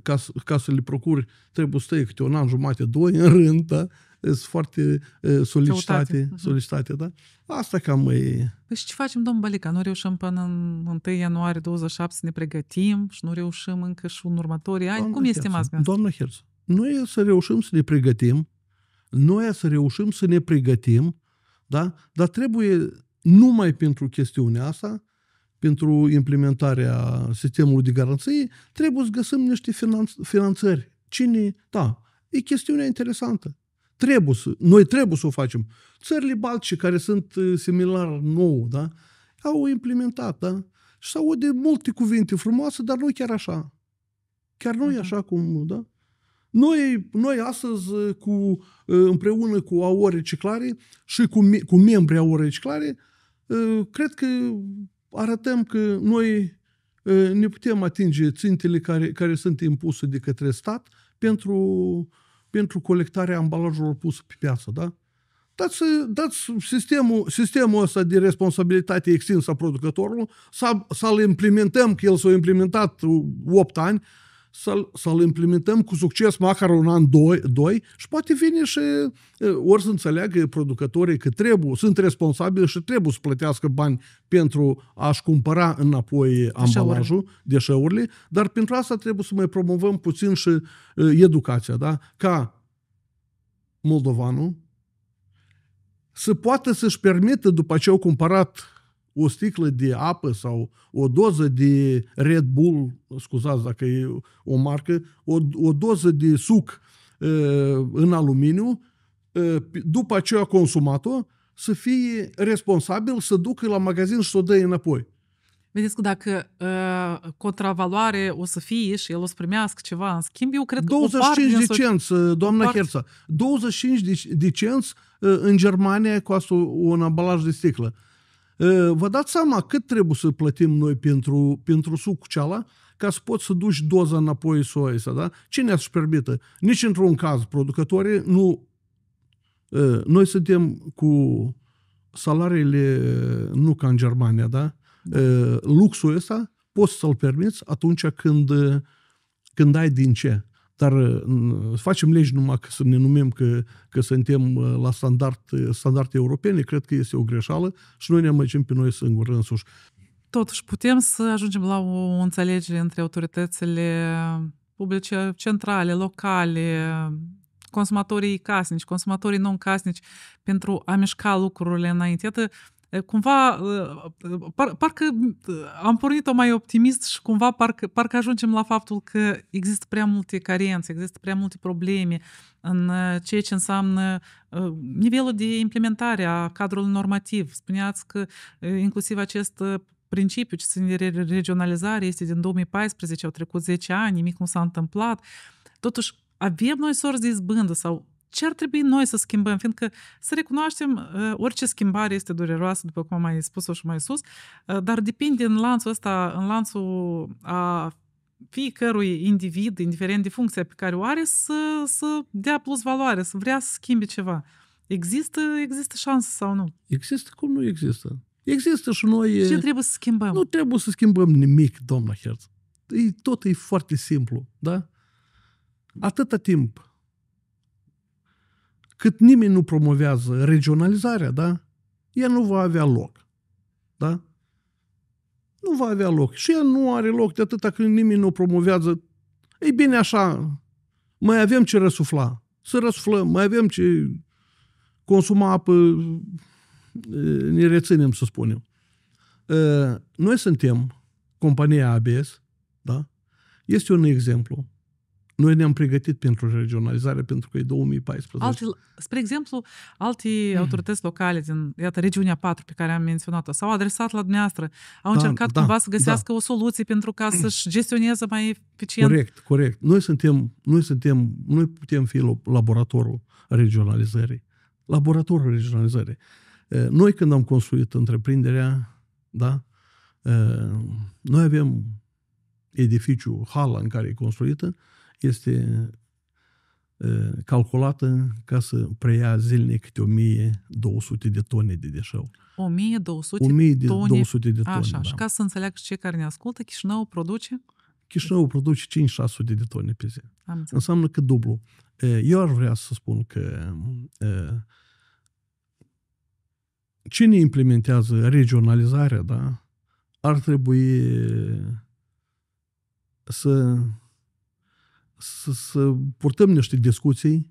ca, ca să le procuri, trebuie să stai câte un an, jumate, doi în rând, da? Sunt foarte solicitate. Uh-huh. solicitate da? Asta cam e... Păi și ce facem, domnul Balica? Nu reușim până în 1 ianuarie 27 să ne pregătim și nu reușim încă și în următorii ani? Doamna Cum este masca Doamna Herz, noi să reușim să ne pregătim, noi să reușim să ne pregătim, da? dar trebuie numai pentru chestiunea asta pentru implementarea sistemului de garanție, trebuie să găsim niște finanț- finanțări. Cine? Da, e chestiunea interesantă. Trebuie să, noi trebuie să o facem. Țările balci care sunt uh, similar nou, da? Au implementat, da? Și s-au de multe cuvinte frumoase, dar nu chiar așa. Chiar nu e așa cum, da? Noi, noi astăzi, uh, cu, uh, împreună cu AOR Reciclare și cu, cu membrii AOR Reciclare, cred că arătăm că noi ne putem atinge țintele care, care sunt impuse de către stat pentru, pentru colectarea ambalajelor puse pe piață, da? Dați, dați sistemul, sistemul ăsta de responsabilitate extinsă a producătorului să, să-l implementăm, că el s-a implementat 8 uh, ani, să-l, să-l implementăm cu succes măcar un an, doi, doi și poate vine și ori să înțeleagă producătorii că trebuie, sunt responsabili și trebuie să plătească bani pentru a-și cumpăra înapoi ambalajul, deșeurile, dar pentru asta trebuie să mai promovăm puțin și educația, da? Ca moldovanul să poată să-și permită după ce au cumpărat o sticlă de apă sau o doză de Red Bull, scuzați dacă e o marcă, o, o doză de suc uh, în aluminiu, uh, după aceea consumat-o, să fie responsabil să ducă la magazin și să o dă înapoi. Vedeți că dacă uh, contravaloare o să fie și el o să primească ceva în schimb, eu cred că 25 de cenți, doamna part... Herța, 25 de, de cenți uh, în Germania asta un ambalaj de sticlă. Uh, Ă, vă dați seama cât trebuie să plătim noi pentru, pentru sucul ceala ca să poți să duci doza înapoi soia, da? Cine să permite? permită? Nici într-un caz producătorii nu... Ă, noi suntem cu salariile nu ca în Germania, da? da. Ă, luxul ăsta poți să-l permiți atunci când, când ai din ce dar uh, facem legi numai că să ne numim că, că suntem uh, la standard, uh, standarde europene, cred că este o greșeală și noi ne amăgim pe noi singuri însuși. Totuși, putem să ajungem la o înțelegere între autoritățile publice, centrale, locale, consumatorii casnici, consumatorii non-casnici, pentru a mișca lucrurile înainte. Iată, cumva, par, parcă am pornit-o mai optimist și cumva parcă, parcă ajungem la faptul că există prea multe carențe, există prea multe probleme în ceea ce înseamnă nivelul de implementare a cadrului normativ. Spuneați că inclusiv acest principiu ce sunt de regionalizare este din 2014, au trecut 10 ani, nimic nu s-a întâmplat. Totuși, avem noi sorți de izbândă sau ce ar trebui noi să schimbăm, fiindcă să recunoaștem, uh, orice schimbare este dureroasă, după cum am mai spus-o și mai sus, uh, dar depinde în lanțul ăsta, în lanțul a fiecărui individ, indiferent de funcția pe care o are, să, să dea plus valoare, să vrea să schimbe ceva. Există, există șansă sau nu? Există cum nu există. Există și noi... Ce trebuie să schimbăm? Nu trebuie să schimbăm nimic, doamna Herz. E, tot e foarte simplu, da? Atâta timp cât nimeni nu promovează regionalizarea, da? Ea nu va avea loc. Da? Nu va avea loc. Și ea nu are loc de atâta când nimeni nu promovează. Ei bine, așa, mai avem ce răsufla. Să răsuflăm, mai avem ce consuma apă, ne reținem, să spunem. Noi suntem compania ABS, da? Este un exemplu noi ne-am pregătit pentru regionalizare pentru că e 2014. Alte, spre exemplu, alte mm. autorități locale din, iată, regiunea 4 pe care am menționat-o, s-au adresat la dumneavoastră, au da, încercat da, cumva să da. găsească da. o soluție pentru ca să-și gestioneze mai eficient. Corect, corect. Noi suntem, noi suntem, noi putem fi laboratorul regionalizării. Laboratorul regionalizării. Noi când am construit întreprinderea, da, noi avem edificiu, hala în care e construită, este calculată ca să preia zilnic câte 1200 de tone de deșeu. 1200, 1200 de tone. Așa, da. și ca să înțeleagă și cei care ne ascultă, Chișinău produce? Chișinău produce 5-600 de tone pe zi. Înseamnă că dublu. Eu ar vrea să spun că cine implementează regionalizarea, da, ar trebui să să, să purtăm niște discuții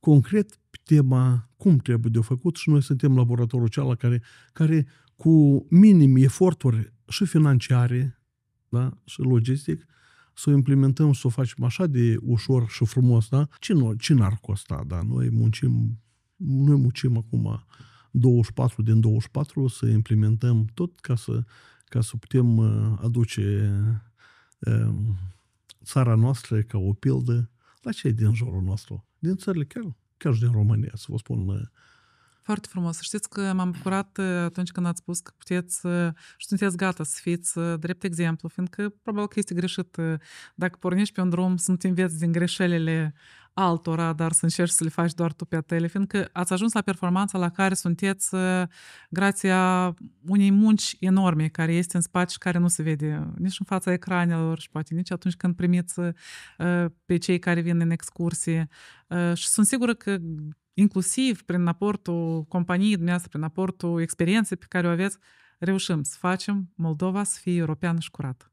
concret pe tema cum trebuie de făcut și noi suntem laboratorul cealaltă care, care cu minim eforturi și financiare da, și logistic să o implementăm și să o facem așa de ușor și frumos, da? Ce, nu, ce n-ar costa, da? Noi muncim, noi muncim acum 24 din 24 să implementăm tot ca să, ca să putem uh, aduce uh, țara noastră ca o pildă la cei din jurul nostru, din țările chiar, chiar și din România, să vă spun foarte frumos. Să știți că m-am bucurat uh, atunci când ați spus că puteți uh, și sunteți gata să fiți uh, drept exemplu, fiindcă probabil că este greșit dacă pornești pe un drum să nu te înveți din greșelile altora, dar să încerci să le faci doar tu pe tele, fiindcă ați ajuns la performanța la care sunteți grația unei munci enorme care este în spate și care nu se vede nici în fața ecranelor și poate nici atunci când primiți pe cei care vin în excursie. Și sunt sigură că inclusiv prin aportul companiei dumneavoastră, prin aportul experienței pe care o aveți, reușim să facem Moldova să fie europeană și curată.